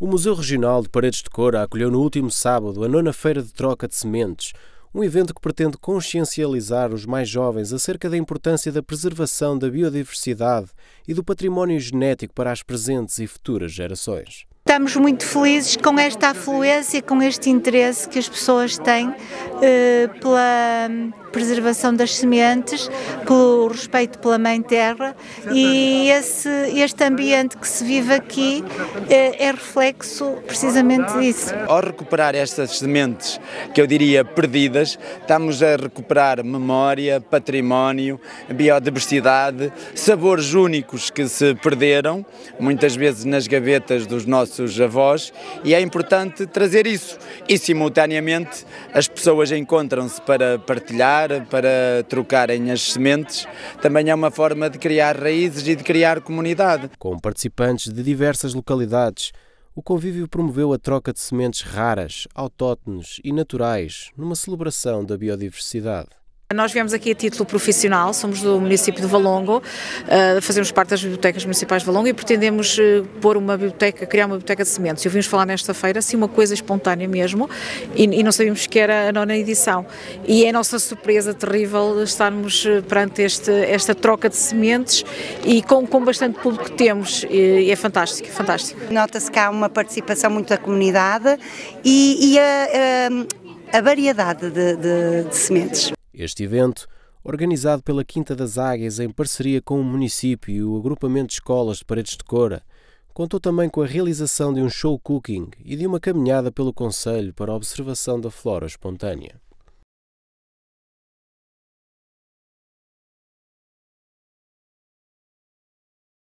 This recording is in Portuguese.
O Museu Regional de Paredes de Coura acolheu no último sábado a nona Feira de Troca de Sementes, um evento que pretende consciencializar os mais jovens acerca da importância da preservação da biodiversidade e do património genético para as presentes e futuras gerações estamos muito felizes com esta afluência, com este interesse que as pessoas têm eh, pela hum, preservação das sementes, pelo respeito pela mãe terra e esse, este ambiente que se vive aqui eh, é reflexo precisamente disso. Ao recuperar estas sementes, que eu diria perdidas, estamos a recuperar memória, património, biodiversidade, sabores únicos que se perderam, muitas vezes nas gavetas dos nossos nossos avós e é importante trazer isso. E simultaneamente as pessoas encontram-se para partilhar, para trocarem as sementes, também é uma forma de criar raízes e de criar comunidade. Com participantes de diversas localidades, o convívio promoveu a troca de sementes raras, autóctones e naturais numa celebração da biodiversidade. Nós viemos aqui a título profissional, somos do município de Valongo, eh, fazemos parte das bibliotecas municipais de Valongo e pretendemos eh, pôr uma biblioteca, criar uma biblioteca de sementes. E ouvimos falar nesta feira, assim, uma coisa espontânea mesmo, e, não sabíamos que era a nona edição. E é a nossa surpresa terrível estarmos eh, perante este, esta troca de sementes e com, com bastante público que temos, e é fantástico, fantástico. Nota-se que há uma participação muito da comunidade e, e a, a a variedade de, de, de sementes. Este evento, organizado pela Quinta das Águias em parceria com o município e o agrupamento de escolas de Paredes de Cora, contou também com a realização de um show cooking e de uma caminhada pelo Conselho para a observação da flora espontânea.